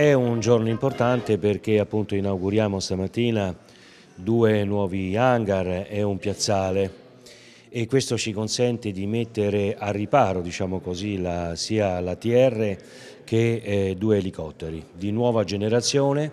È un giorno importante perché appunto inauguriamo stamattina due nuovi hangar e un piazzale e questo ci consente di mettere a riparo diciamo così, la, sia la TR che eh, due elicotteri di nuova generazione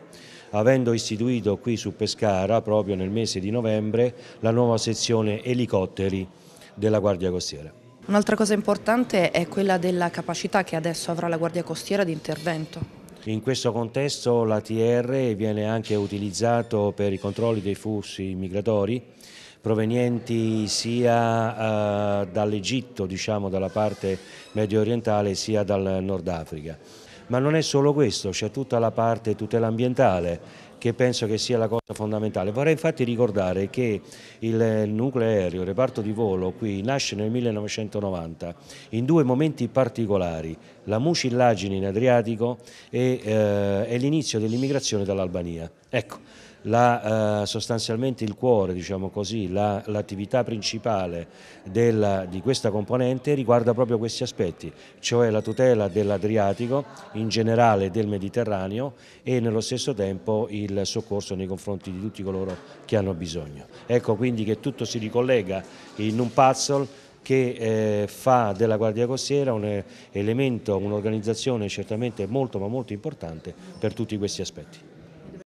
avendo istituito qui su Pescara proprio nel mese di novembre la nuova sezione elicotteri della Guardia Costiera. Un'altra cosa importante è quella della capacità che adesso avrà la Guardia Costiera di intervento. In questo contesto l'ATR viene anche utilizzato per i controlli dei flussi migratori provenienti sia eh, dall'Egitto, diciamo dalla parte medio orientale, sia dal Nord Africa. Ma non è solo questo, c'è tutta la parte tutela ambientale che penso che sia la cosa fondamentale. Vorrei infatti ricordare che il nucleo aereo, il reparto di volo qui nasce nel 1990 in due momenti particolari, la mucillagine in Adriatico e, eh, l'inizio dell'immigrazione dall'Albania. Ecco, la, eh, sostanzialmente il cuore, diciamo l'attività la, principale della, di questa componente riguarda proprio questi aspetti, cioè la tutela dell'Adriatico, in generale del Mediterraneo e nello stesso tempo il il soccorso nei confronti di tutti coloro che hanno bisogno. Ecco quindi che tutto si ricollega in un puzzle che eh, fa della Guardia Costiera un eh, elemento, un'organizzazione certamente molto ma molto importante per tutti questi aspetti.